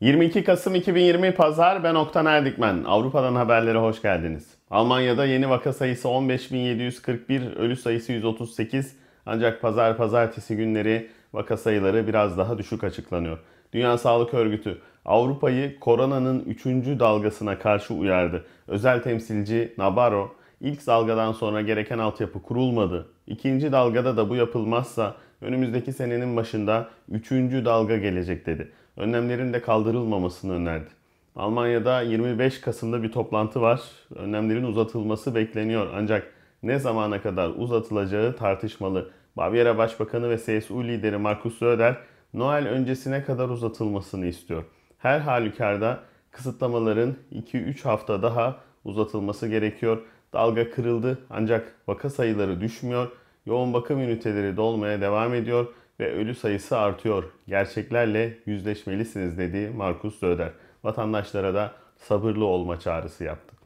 22 Kasım 2020 Pazar ben Oktan Erdikmen. Avrupa'dan haberlere hoş geldiniz. Almanya'da yeni vaka sayısı 15.741, ölü sayısı 138. Ancak pazar pazartesi günleri vaka sayıları biraz daha düşük açıklanıyor. Dünya Sağlık Örgütü Avrupa'yı koronanın 3. dalgasına karşı uyardı. Özel temsilci Nabarro, ilk dalgadan sonra gereken altyapı kurulmadı. İkinci dalgada da bu yapılmazsa önümüzdeki senenin başında 3. dalga gelecek dedi önlemlerin de kaldırılmamasını önerdi. Almanya'da 25 Kasım'da bir toplantı var. Önlemlerin uzatılması bekleniyor ancak ne zamana kadar uzatılacağı tartışmalı. Bavyera Başbakanı ve CSU lideri Markus Söder Noel öncesine kadar uzatılmasını istiyor. Her halükarda kısıtlamaların 2-3 hafta daha uzatılması gerekiyor. Dalga kırıldı ancak vaka sayıları düşmüyor. Yoğun bakım üniteleri dolmaya devam ediyor ve ölü sayısı artıyor. Gerçeklerle yüzleşmelisiniz dedi Markus Söder. Vatandaşlara da sabırlı olma çağrısı yaptı.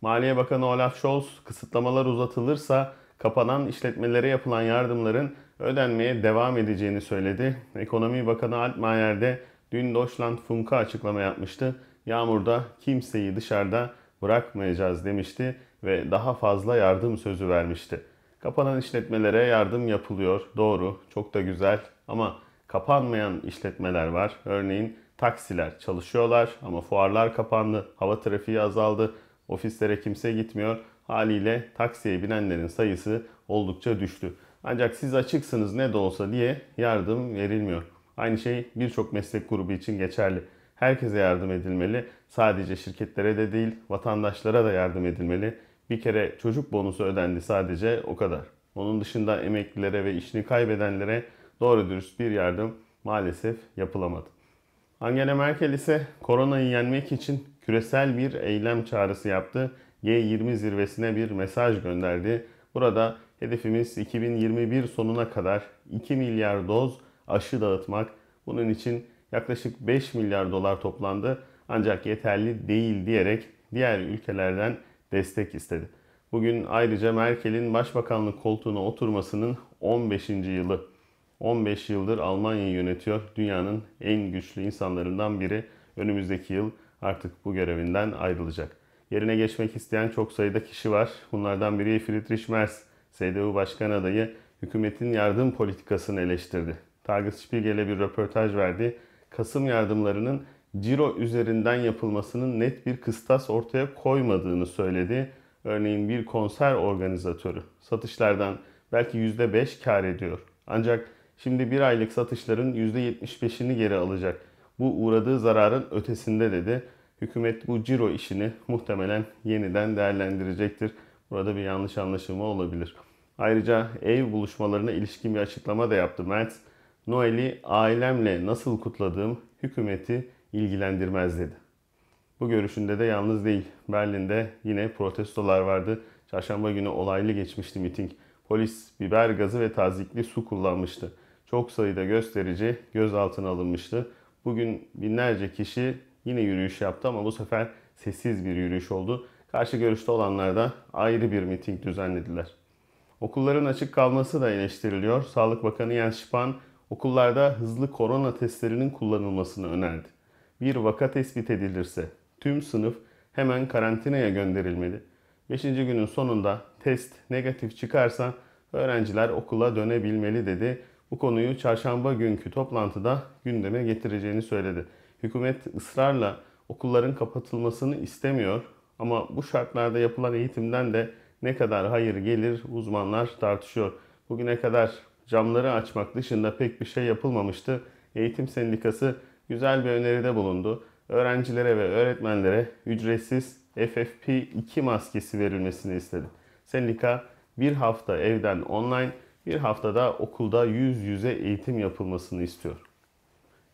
Maliye Bakanı Olaf Scholz kısıtlamalar uzatılırsa kapanan işletmelere yapılan yardımların ödenmeye devam edeceğini söyledi. Ekonomi Bakanı Altmaier de dün Deutschland Funk'a açıklama yapmıştı. Yağmurda kimseyi dışarıda bırakmayacağız demişti ve daha fazla yardım sözü vermişti. Kapanan işletmelere yardım yapılıyor. Doğru, çok da güzel. Ama kapanmayan işletmeler var. Örneğin taksiler çalışıyorlar ama fuarlar kapandı, hava trafiği azaldı, ofislere kimse gitmiyor. Haliyle taksiye binenlerin sayısı oldukça düştü. Ancak siz açıksınız ne de olsa diye yardım verilmiyor. Aynı şey birçok meslek grubu için geçerli. Herkese yardım edilmeli. Sadece şirketlere de değil, vatandaşlara da yardım edilmeli. Bir kere çocuk bonusu ödendi sadece o kadar. Onun dışında emeklilere ve işini kaybedenlere doğru dürüst bir yardım maalesef yapılamadı. Angela Merkel ise koronayı yenmek için küresel bir eylem çağrısı yaptı. G20 zirvesine bir mesaj gönderdi. Burada hedefimiz 2021 sonuna kadar 2 milyar doz aşı dağıtmak. Bunun için yaklaşık 5 milyar dolar toplandı ancak yeterli değil diyerek diğer ülkelerden destek istedi. Bugün ayrıca Merkel'in başbakanlık koltuğuna oturmasının 15. yılı. 15 yıldır Almanya'yı yönetiyor. Dünyanın en güçlü insanlarından biri önümüzdeki yıl artık bu görevinden ayrılacak. Yerine geçmek isteyen çok sayıda kişi var. Bunlardan biri Friedrich Merz, CDU Başkan Adayı, hükümetin yardım politikasını eleştirdi. Tagesspiegel'e bir röportaj verdi. Kasım yardımlarının ciro üzerinden yapılmasının net bir kıstas ortaya koymadığını söyledi. Örneğin bir konser organizatörü satışlardan belki %5 kar ediyor. Ancak şimdi bir aylık satışların %75'ini geri alacak. Bu uğradığı zararın ötesinde dedi. Hükümet bu ciro işini muhtemelen yeniden değerlendirecektir. Burada bir yanlış anlaşılma olabilir. Ayrıca ev buluşmalarına ilişkin bir açıklama da yaptı Mertz. Noel'i ailemle nasıl kutladığım hükümeti ilgilendirmez dedi. Bu görüşünde de yalnız değil. Berlin'de yine protestolar vardı. Çarşamba günü olaylı geçmişti miting. Polis biber gazı ve tazikli su kullanmıştı. Çok sayıda gösterici gözaltına alınmıştı. Bugün binlerce kişi yine yürüyüş yaptı ama bu sefer sessiz bir yürüyüş oldu. Karşı görüşte olanlar da ayrı bir miting düzenlediler. Okulların açık kalması da eleştiriliyor. Sağlık Bakanı Jens Spahn okullarda hızlı korona testlerinin kullanılmasını önerdi bir vaka tespit edilirse tüm sınıf hemen karantinaya gönderilmeli. 5. günün sonunda test negatif çıkarsa öğrenciler okula dönebilmeli dedi. Bu konuyu çarşamba günkü toplantıda gündeme getireceğini söyledi. Hükümet ısrarla okulların kapatılmasını istemiyor ama bu şartlarda yapılan eğitimden de ne kadar hayır gelir uzmanlar tartışıyor. Bugüne kadar camları açmak dışında pek bir şey yapılmamıştı. Eğitim Sendikası güzel bir öneride bulundu. Öğrencilere ve öğretmenlere ücretsiz FFP2 maskesi verilmesini istedi. Sendika bir hafta evden online, bir haftada okulda yüz yüze eğitim yapılmasını istiyor.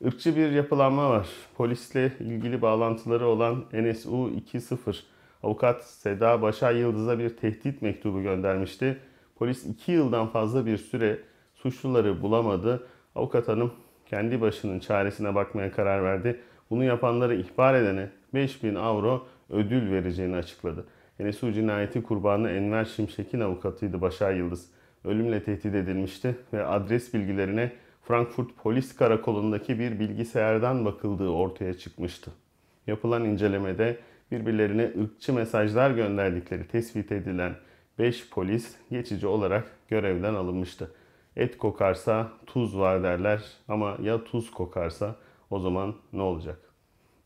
Irkçı bir yapılanma var. Polisle ilgili bağlantıları olan NSU 2.0 avukat Seda Başar Yıldız'a bir tehdit mektubu göndermişti. Polis 2 yıldan fazla bir süre suçluları bulamadı. Avukat hanım kendi başının çaresine bakmaya karar verdi. Bunu yapanları ihbar edene 5000 avro ödül vereceğini açıkladı. Enesu cinayeti kurbanı Enver Şimşek'in avukatıydı Başar Yıldız. Ölümle tehdit edilmişti ve adres bilgilerine Frankfurt Polis Karakolu'ndaki bir bilgisayardan bakıldığı ortaya çıkmıştı. Yapılan incelemede birbirlerine ırkçı mesajlar gönderdikleri tespit edilen 5 polis geçici olarak görevden alınmıştı. Et kokarsa tuz var derler ama ya tuz kokarsa o zaman ne olacak?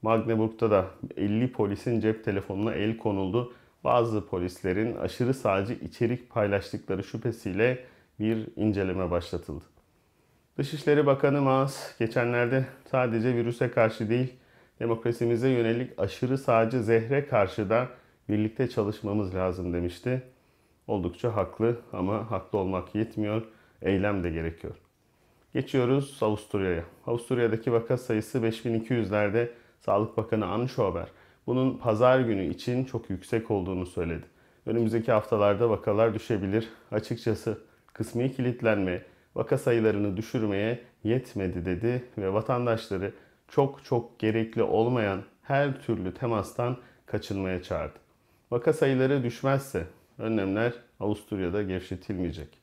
Magdeburg'da da 50 polisin cep telefonuna el konuldu. Bazı polislerin aşırı sağcı içerik paylaştıkları şüphesiyle bir inceleme başlatıldı. Dışişleri Bakanı Maas geçenlerde sadece virüse karşı değil, demokrasimize yönelik aşırı sağcı zehre karşı da birlikte çalışmamız lazım demişti. Oldukça haklı ama haklı olmak yetmiyor eylem de gerekiyor. Geçiyoruz Avusturya'ya. Avusturya'daki vaka sayısı 5200'lerde Sağlık Bakanı Anschober bunun pazar günü için çok yüksek olduğunu söyledi. Önümüzdeki haftalarda vakalar düşebilir. Açıkçası kısmi kilitlenme vaka sayılarını düşürmeye yetmedi dedi ve vatandaşları çok çok gerekli olmayan her türlü temastan kaçınmaya çağırdı. Vaka sayıları düşmezse önlemler Avusturya'da gevşetilmeyecek.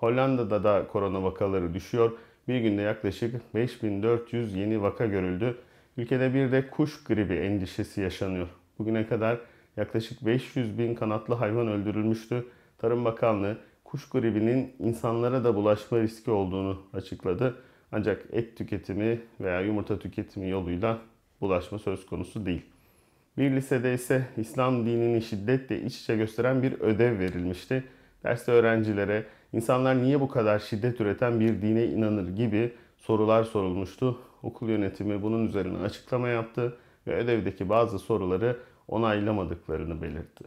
Hollanda'da da korona vakaları düşüyor. Bir günde yaklaşık 5400 yeni vaka görüldü. Ülkede bir de kuş gribi endişesi yaşanıyor. Bugüne kadar yaklaşık 500 bin kanatlı hayvan öldürülmüştü. Tarım Bakanlığı kuş gribinin insanlara da bulaşma riski olduğunu açıkladı. Ancak et tüketimi veya yumurta tüketimi yoluyla bulaşma söz konusu değil. Bir lisede ise İslam dinini şiddetle iç içe gösteren bir ödev verilmişti. Derste öğrencilere İnsanlar niye bu kadar şiddet üreten bir dine inanır gibi sorular sorulmuştu. Okul yönetimi bunun üzerine açıklama yaptı ve ödevdeki bazı soruları onaylamadıklarını belirtti.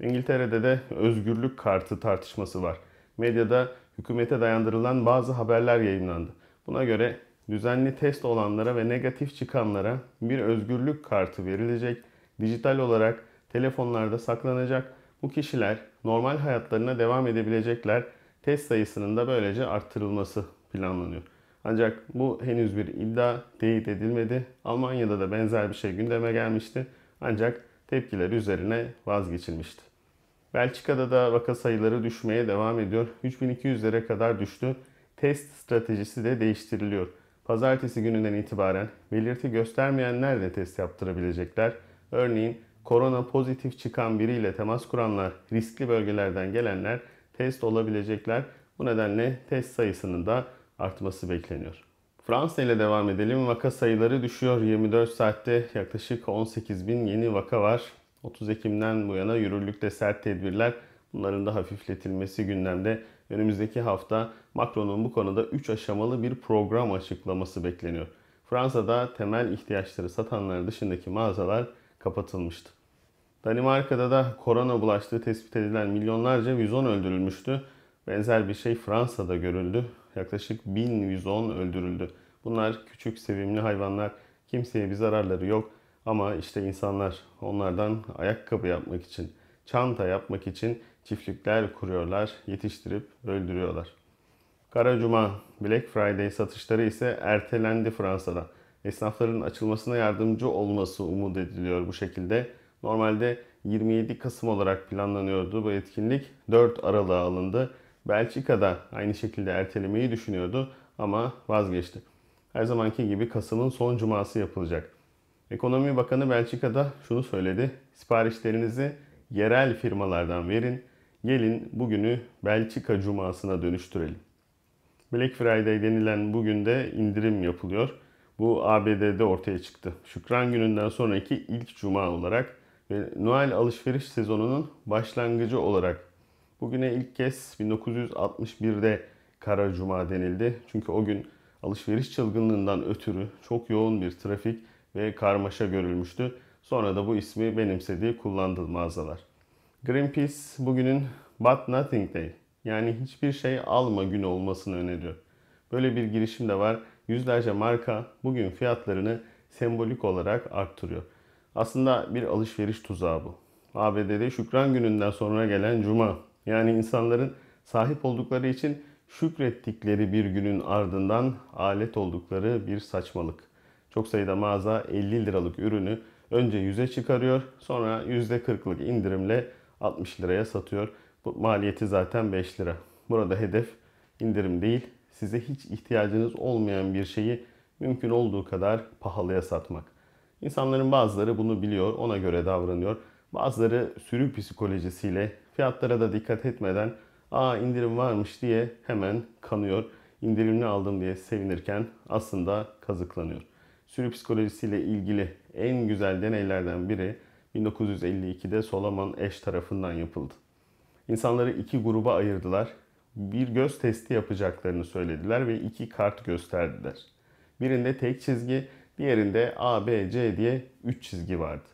İngiltere'de de özgürlük kartı tartışması var. Medyada hükümete dayandırılan bazı haberler yayınlandı. Buna göre düzenli test olanlara ve negatif çıkanlara bir özgürlük kartı verilecek, dijital olarak telefonlarda saklanacak. Bu kişiler normal hayatlarına devam edebilecekler. Test sayısının da böylece arttırılması planlanıyor. Ancak bu henüz bir iddia teyit edilmedi. Almanya'da da benzer bir şey gündeme gelmişti. Ancak tepkiler üzerine vazgeçilmişti. Belçika'da da vaka sayıları düşmeye devam ediyor. 3200'lere kadar düştü. Test stratejisi de değiştiriliyor. Pazartesi gününden itibaren belirti göstermeyenler de test yaptırabilecekler. Örneğin korona pozitif çıkan biriyle temas kuranlar, riskli bölgelerden gelenler test olabilecekler. Bu nedenle test sayısının da artması bekleniyor. Fransa ile devam edelim. Vaka sayıları düşüyor. 24 saatte yaklaşık 18 bin yeni vaka var. 30 Ekim'den bu yana yürürlükte sert tedbirler. Bunların da hafifletilmesi gündemde. Önümüzdeki hafta Macron'un bu konuda 3 aşamalı bir program açıklaması bekleniyor. Fransa'da temel ihtiyaçları satanların dışındaki mağazalar kapatılmıştı. Danimarka'da da korona bulaştığı tespit edilen milyonlarca vizon öldürülmüştü. Benzer bir şey Fransa'da görüldü. Yaklaşık 1000 vizon öldürüldü. Bunlar küçük sevimli hayvanlar. Kimseye bir zararları yok. Ama işte insanlar onlardan ayakkabı yapmak için, çanta yapmak için çiftlikler kuruyorlar, yetiştirip öldürüyorlar. Kara Cuma, Black Friday satışları ise ertelendi Fransa'da. Esnafların açılmasına yardımcı olması umut ediliyor bu şekilde. Normalde 27 Kasım olarak planlanıyordu bu etkinlik. 4 Aralık'a alındı. Belçika da aynı şekilde ertelemeyi düşünüyordu ama vazgeçti. Her zamanki gibi Kasım'ın son cuması yapılacak. Ekonomi Bakanı Belçika'da şunu söyledi. Siparişlerinizi yerel firmalardan verin. Gelin bugünü Belçika cumasına dönüştürelim. Black Friday denilen bugün de indirim yapılıyor. Bu ABD'de ortaya çıktı. Şükran gününden sonraki ilk cuma olarak ve Noel alışveriş sezonunun başlangıcı olarak bugüne ilk kez 1961'de Kara Cuma denildi. Çünkü o gün alışveriş çılgınlığından ötürü çok yoğun bir trafik ve karmaşa görülmüştü. Sonra da bu ismi benimsediği kullandı mağazalar. Greenpeace bugünün But Nothing Day yani hiçbir şey alma günü olmasını öneriyor. Böyle bir girişim de var. Yüzlerce marka bugün fiyatlarını sembolik olarak arttırıyor. Aslında bir alışveriş tuzağı bu. ABD'de şükran gününden sonra gelen cuma. Yani insanların sahip oldukları için şükrettikleri bir günün ardından alet oldukları bir saçmalık. Çok sayıda mağaza 50 liralık ürünü önce 100'e çıkarıyor sonra %40'lık indirimle 60 liraya satıyor. Bu maliyeti zaten 5 lira. Burada hedef indirim değil size hiç ihtiyacınız olmayan bir şeyi mümkün olduğu kadar pahalıya satmak. İnsanların bazıları bunu biliyor, ona göre davranıyor. Bazıları sürü psikolojisiyle fiyatlara da dikkat etmeden aa indirim varmış diye hemen kanıyor. İndirimli aldım diye sevinirken aslında kazıklanıyor. Sürü psikolojisiyle ilgili en güzel deneylerden biri 1952'de Solomon Eş tarafından yapıldı. İnsanları iki gruba ayırdılar. Bir göz testi yapacaklarını söylediler ve iki kart gösterdiler. Birinde tek çizgi, bir yerinde A, B, C diye 3 çizgi vardı.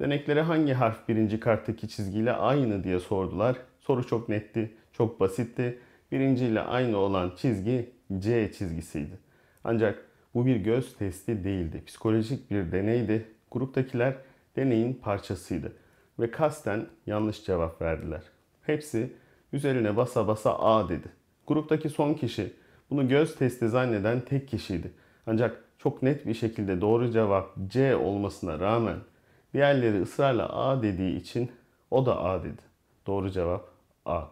Deneklere hangi harf birinci karttaki çizgiyle aynı diye sordular. Soru çok netti, çok basitti. Birinciyle aynı olan çizgi C çizgisiydi. Ancak bu bir göz testi değildi. Psikolojik bir deneydi. Gruptakiler deneyin parçasıydı ve kasten yanlış cevap verdiler. Hepsi üzerine basa basa A dedi. Gruptaki son kişi bunu göz testi zanneden tek kişiydi. Ancak çok net bir şekilde doğru cevap C olmasına rağmen diğerleri ısrarla A dediği için o da A dedi. Doğru cevap A.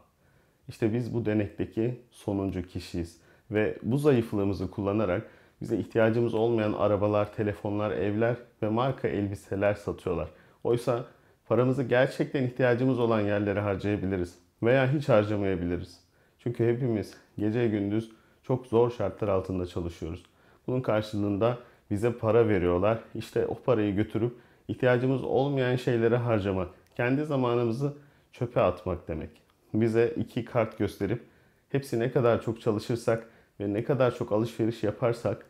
İşte biz bu denekteki sonuncu kişiyiz ve bu zayıflığımızı kullanarak bize ihtiyacımız olmayan arabalar, telefonlar, evler ve marka elbiseler satıyorlar. Oysa paramızı gerçekten ihtiyacımız olan yerlere harcayabiliriz veya hiç harcamayabiliriz. Çünkü hepimiz gece gündüz çok zor şartlar altında çalışıyoruz. Bunun karşılığında bize para veriyorlar. İşte o parayı götürüp ihtiyacımız olmayan şeylere harcamak, kendi zamanımızı çöpe atmak demek. Bize iki kart gösterip hepsi ne kadar çok çalışırsak ve ne kadar çok alışveriş yaparsak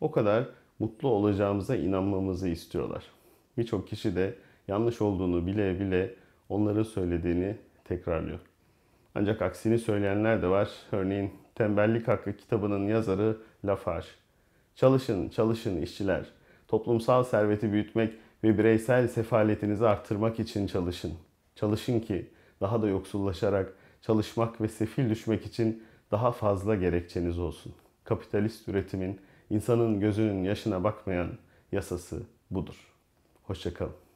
o kadar mutlu olacağımıza inanmamızı istiyorlar. Birçok kişi de yanlış olduğunu bile bile onların söylediğini tekrarlıyor. Ancak aksini söyleyenler de var. Örneğin Tembellik Hakkı kitabının yazarı Lafarge. Çalışın, çalışın işçiler. Toplumsal serveti büyütmek ve bireysel sefaletinizi arttırmak için çalışın. Çalışın ki daha da yoksullaşarak çalışmak ve sefil düşmek için daha fazla gerekçeniz olsun. Kapitalist üretimin insanın gözünün yaşına bakmayan yasası budur. Hoşçakalın.